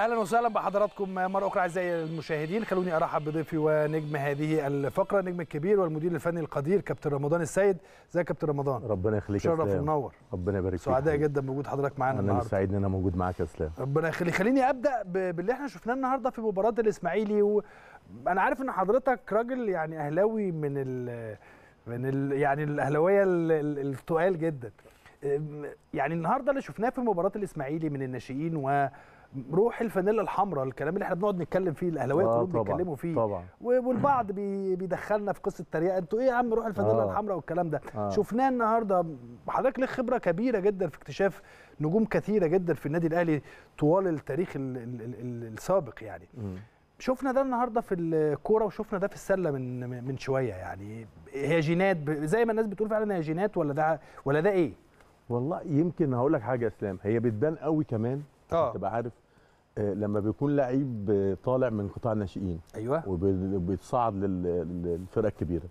اهلا وسهلا بحضراتكم مره اخرى اعزائي المشاهدين خلوني ارحب بضيفي ونجم هذه الفقره النجم الكبير والمدير الفني القدير كابتن رمضان السيد ازيك كابتن رمضان ربنا يخليك شرف ومنور ربنا يبارك فيك سعداء جدا بوجود حضرتك معانا النهارده انا سعيد ان انا موجود معاك يا اسلام ربنا يخليك خليني ابدا باللي احنا شفناه النهارده في مباراه الاسماعيلي وانا عارف ان حضرتك راجل يعني اهلاوي من ال من ال يعني الاهلاويه الثقال جدا يعني النهارده اللي شفناه في مباراه الاسماعيلي من الناشئين و روح الفانيلا الحمراء الكلام اللي احنا بنقعد نتكلم فيه الاهلاويه آه كلهم بيتكلموا فيه طبعا والبعض بيدخلنا في قصه تريقه انتوا ايه يا عم روح الفانيلا آه الحمراء والكلام ده آه شفناه النهارده حضرتك ليك خبره كبيره جدا في اكتشاف نجوم كثيره جدا في النادي الاهلي طوال التاريخ الـ الـ الـ السابق يعني م. شفنا ده النهارده في الكوره وشفنا ده في السله من من شويه يعني هي جينات زي ما الناس بتقول فعلا هي جينات ولا ده ولا ده ايه؟ والله يمكن هقول لك حاجه يا اسلام هي بتبان قوي كمان اه تبقى عارف آه، لما بيكون لعيب طالع من قطاع الناشئين ايوه وبيتصعد للفرقه الكبيره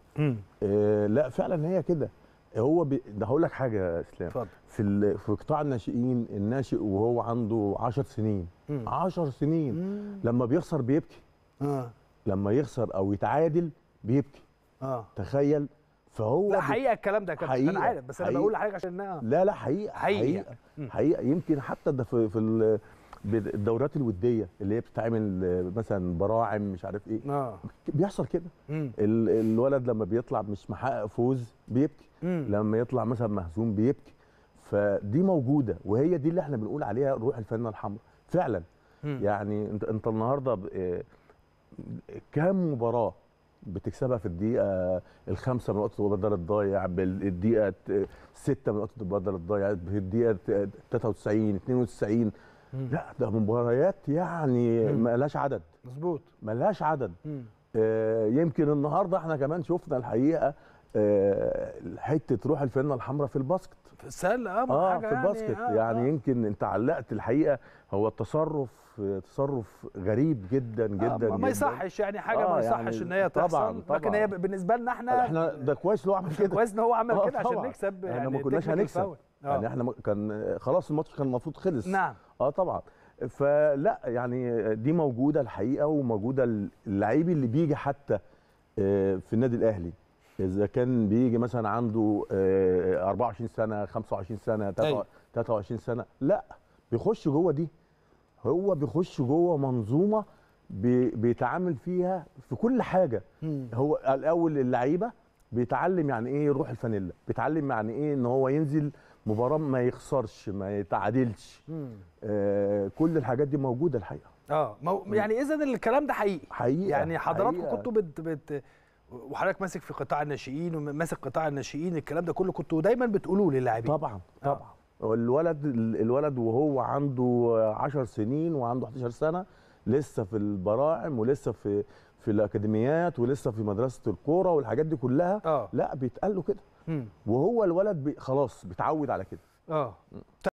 آه لا فعلا هي كده هو بي... ده هقول لك حاجه يا اسلام في ال... في قطاع الناشئين الناشئ وهو عنده 10 سنين 10 سنين مم. لما بيخسر بيبكي آه. لما يخسر او يتعادل بيبكي آه. تخيل فهو لا حقيقه الكلام ده كابتن انا عارف بس حقيقة. انا بقول لحضرتك عشان انها لا لا حقيقه حقيقه حقيقه, حقيقة. يمكن حتى ده في, في الدورات الوديه اللي هي بتتعمل مثلا براعم مش عارف ايه آه. بيحصل كده الولد لما بيطلع مش محقق فوز بيبكي مم. لما يطلع مثلا مهزوم بيبكي فدي موجوده وهي دي اللي احنا بنقول عليها روح الفن الحمراء فعلا مم. يعني انت انت النهارده آه، كام مباراه بتكسبها في الدقيقه الخامسه من وقت البدل الضايع بالدقيقه سته من وقت البدل الضايع بالدقيقه 93 92 لا ده مباريات يعني مالهاش عدد مظبوط مالهاش عدد آه يمكن النهارده احنا كمان شفنا الحقيقه آه، حته روح الفنه الحمراء في الباسكت في السله اه, آه في يعني، الباسكت يعني, آه يعني آه. يمكن انت علقت الحقيقه هو التصرف تصرف غريب جدا آه، جدا آه ما يصحش يعني حاجه آه ما يعني يصحش يعني ان هي تحصل طبعا طبعا لكن هي بالنسبه لنا احنا احنا ده كويس لو عمل كده كويس ان هو عمل كده عشان نكسب يعني, يعني احنا ما كناش هنكسب آه. يعني احنا كان خلاص الماتش كان المفروض خلص نعم اه طبعا فلا يعني دي موجوده الحقيقه وموجوده اللعيب اللي بيجي حتى في النادي الاهلي اذا كان بيجي مثلا عنده 24 آه، سنه 25 سنه 23 أيوه. سنه لا بيخش جوه دي هو بيخش جوه منظومه بيتعامل فيها في كل حاجه هو الاول اللعيبه بيتعلم يعني ايه روح الفانيلا بيتعلم يعني ايه ان هو ينزل مباراه ما يخسرش ما يتعادلش آه كل الحاجات دي موجوده الحقيقه اه مو... يعني اذا الكلام ده حقيقي حقيقي يعني حضراتكم كنتوا بت... بت... وحضرتك ماسك في قطاع الناشئين وماسك قطاع الناشئين الكلام ده كله كنتوا دايما بتقولوه للاعبين طبعا آه. طبعا الولد الولد وهو عنده 10 سنين وعنده 11 سنه لسه في البراعم ولسه في في الاكاديميات ولسه في مدرسه الكوره والحاجات دي كلها آه. لا بيتقال له كده وهو الولد بي خلاص بيتعود على كده اه